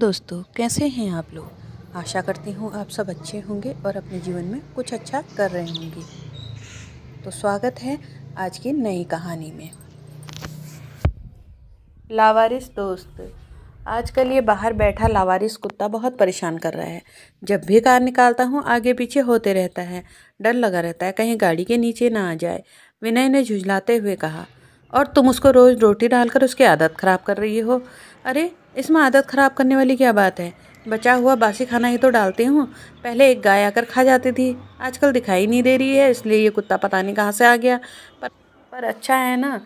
दोस्तों कैसे हैं आप लोग आशा करती हूँ आप सब अच्छे होंगे और अपने जीवन में कुछ अच्छा कर रहे होंगे तो स्वागत है आज की नई कहानी में लावारिस दोस्त आजकल ये बाहर बैठा लावारिस कुत्ता बहुत परेशान कर रहा है जब भी कार निकालता हूँ आगे पीछे होते रहता है डर लगा रहता है कहीं गाड़ी के नीचे ना आ जाए विनय ने झुझलाते हुए कहा और तुम उसको रोज़ रोटी डालकर उसकी आदत ख़राब कर रही हो अरे इसमें आदत ख़राब करने वाली क्या बात है बचा हुआ बासी खाना ही तो डालती हूँ पहले एक गाय आकर खा जाती थी आजकल दिखाई नहीं दे रही है इसलिए ये कुत्ता पता नहीं कहाँ से आ गया पर पर अच्छा है ना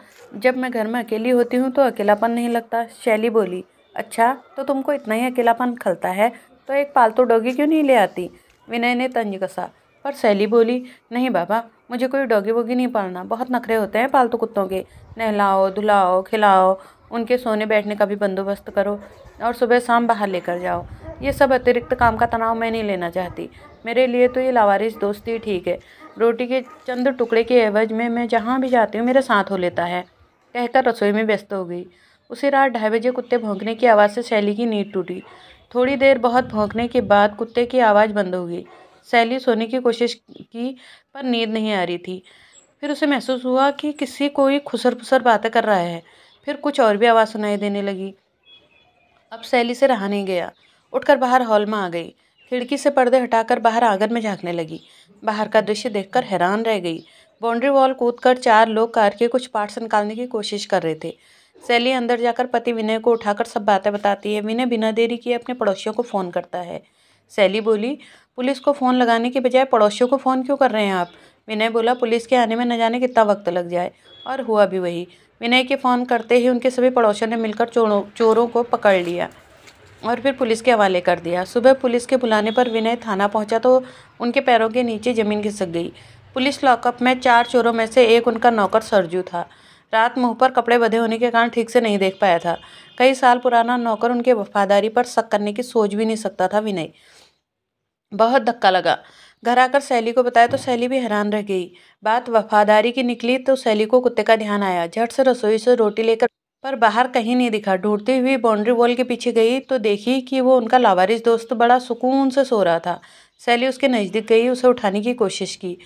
जब मैं घर में अकेली होती हूँ तो अकेलापन नहीं लगता शैली बोली अच्छा तो तुमको इतना ही अकेलापन खलता है तो एक पालतू डॉगी क्यों नहीं ले आती विनय ने तंज कसा पर शैली बोली नहीं बाबा मुझे कोई डॉगी वोगी नहीं पालना बहुत नखरे होते हैं पालतू कुत्तों के नहलाओ धुलाओ खिलाओ उनके सोने बैठने का भी बंदोबस्त करो और सुबह शाम बाहर लेकर जाओ ये सब अतिरिक्त काम का तनाव मैं नहीं लेना चाहती मेरे लिए तो ये लावारिस दोस्ती ठीक है रोटी के चंद टुकड़े के एवज में मैं जहाँ भी जाती हूँ मेरा साथ हो लेता है कहकर रसोई में व्यस्त हो गई उसी रात ढाई बजे कुत्ते भोंकने की आवाज़ से शैली की नींद टूटी थोड़ी देर बहुत भोंकने के बाद कुत्ते की आवाज़ बंद हो गई सैली सोने की कोशिश की पर नींद नहीं आ रही थी फिर उसे महसूस हुआ कि किसी कोई खुसर फुसर बातें कर रहा है फिर कुछ और भी आवाज़ सुनाई देने लगी अब सैली से रहा नहीं गया उठकर बाहर हॉल में आ गई खिड़की से पर्दे हटाकर बाहर आंगन में झांकने लगी बाहर का दृश्य देखकर हैरान रह गई बाउंड्री वॉल कूदकर चार लोग कार के कुछ पार्ट्स निकालने की कोशिश कर रहे थे सैली अंदर जाकर पति विनय को उठाकर सब बातें बताती है विनय बिना देरी किए अपने पड़ोसियों को फ़ोन करता है सैली बोली पुलिस को फ़ोन लगाने के बजाय पड़ोसियों को फ़ोन क्यों कर रहे हैं आप विनय बोला पुलिस के आने में न जाने कितना वक्त लग जाए और हुआ भी वही विनय के फ़ोन करते ही उनके सभी पड़ोसियों ने मिलकर चोरों चोरों को पकड़ लिया और फिर पुलिस के हवाले कर दिया सुबह पुलिस के बुलाने पर विनय थाना पहुंचा तो उनके पैरों के नीचे ज़मीन घिसक गई पुलिस लॉकअप में चार चोरों में से एक उनका नौकर सरजू था रात मुँह पर कपड़े बधे होने के कारण ठीक से नहीं देख पाया था कई साल पुराना नौकर उनके वफादारी पर शक करने की सोच भी नहीं सकता था विनय बहुत धक्का लगा घर आकर सैली को बताया तो सैली भी हैरान रह गई बात वफादारी की निकली तो सैली को कुत्ते का ध्यान आया झट से रसोई से रोटी लेकर पर बाहर कहीं नहीं दिखा ढूंढती हुई बाउंड्री वॉल के पीछे गई तो देखी कि वो उनका लावारिस दोस्त बड़ा सुकून से सो रहा था सैली उसके नज़दीक गई उसे उठाने की कोशिश की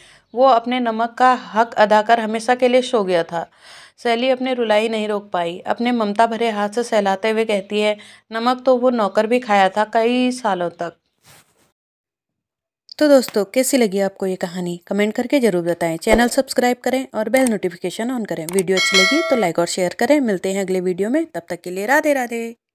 वो अपने नमक का हक अदा कर हमेशा के लिए सो गया था सैली अपने रुलाई नहीं रोक पाई अपने ममता भरे हाथ से सहलाते हुए कहती है नमक तो वो नौकर भी खाया था कई सालों तक तो दोस्तों कैसी लगी आपको ये कहानी कमेंट करके जरूर बताएं चैनल सब्सक्राइब करें और बेल नोटिफिकेशन ऑन करें वीडियो अच्छी लगी तो लाइक और शेयर करें मिलते हैं अगले वीडियो में तब तक के लिए राधे राधे